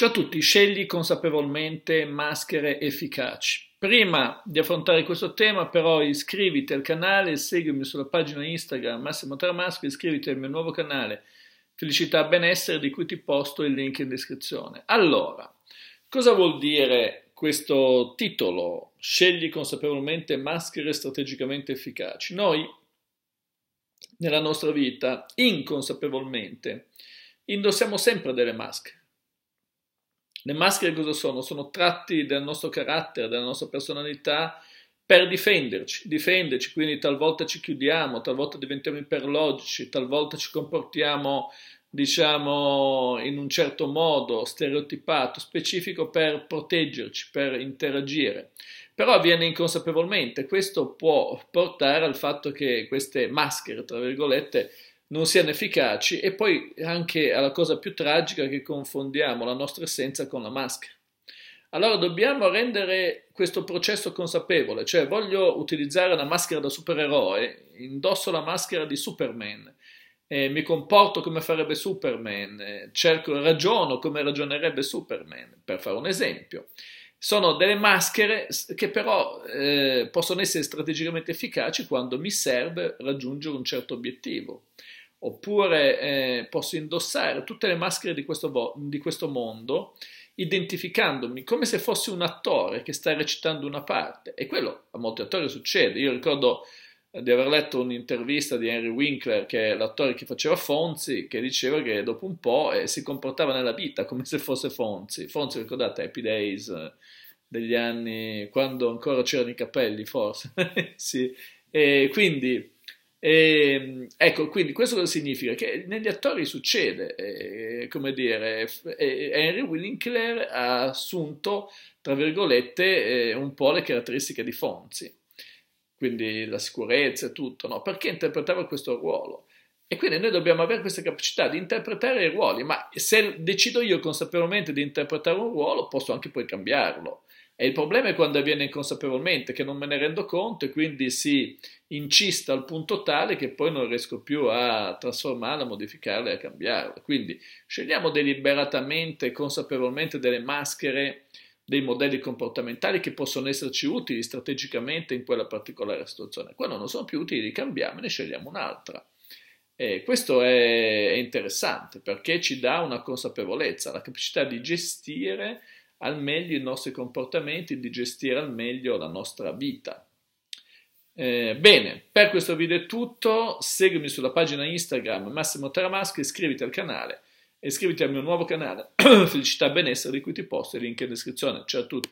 Ciao a tutti, scegli consapevolmente maschere efficaci. Prima di affrontare questo tema però iscriviti al canale, seguimi sulla pagina Instagram Massimo Tramasco, iscriviti al mio nuovo canale Felicità Benessere di cui ti posto il link in descrizione. Allora, cosa vuol dire questo titolo? Scegli consapevolmente maschere strategicamente efficaci. Noi nella nostra vita inconsapevolmente indossiamo sempre delle maschere le maschere cosa sono? Sono tratti del nostro carattere, della nostra personalità per difenderci, difenderci, quindi talvolta ci chiudiamo, talvolta diventiamo iperlogici, talvolta ci comportiamo diciamo in un certo modo stereotipato, specifico per proteggerci, per interagire. Però avviene inconsapevolmente, questo può portare al fatto che queste maschere, tra virgolette, non siano efficaci e poi anche alla cosa più tragica che confondiamo la nostra essenza con la maschera. Allora dobbiamo rendere questo processo consapevole, cioè voglio utilizzare la maschera da supereroe, indosso la maschera di Superman, eh, mi comporto come farebbe Superman, cerco, ragiono come ragionerebbe Superman, per fare un esempio. Sono delle maschere che però eh, possono essere strategicamente efficaci quando mi serve raggiungere un certo obiettivo oppure eh, posso indossare tutte le maschere di questo, vo- di questo mondo identificandomi come se fossi un attore che sta recitando una parte e quello a molti attori succede. Io ricordo eh, di aver letto un'intervista di Henry Winkler, che è l'attore che faceva Fonzi, che diceva che dopo un po' eh, si comportava nella vita come se fosse Fonzi. Fonzi, ricordate, Happy Days eh, degli anni quando ancora c'erano i capelli, forse. sì. E quindi e, ehm, ecco, quindi questo cosa significa? Che negli attori succede, eh, come dire, eh, Henry Winkler ha assunto, tra virgolette, eh, un po' le caratteristiche di Fonzi, quindi la sicurezza e tutto, no? Perché interpretava questo ruolo? E quindi noi dobbiamo avere questa capacità di interpretare i ruoli, ma se decido io consapevolmente di interpretare un ruolo, posso anche poi cambiarlo. E il problema è quando avviene inconsapevolmente, che non me ne rendo conto e quindi si incista al punto tale che poi non riesco più a trasformarla, a modificarla e a cambiarla. Quindi scegliamo deliberatamente e consapevolmente delle maschere, dei modelli comportamentali che possono esserci utili strategicamente in quella particolare situazione. Quando non sono più utili li cambiamo e ne scegliamo un'altra. E questo è interessante perché ci dà una consapevolezza, la capacità di gestire al meglio i nostri comportamenti, di gestire al meglio la nostra vita. Eh, bene, per questo video è tutto, seguimi sulla pagina Instagram Massimo Taramaschi, iscriviti al canale iscriviti al mio nuovo canale Felicità e Benessere di cui ti posto il link in descrizione. Ciao a tutti!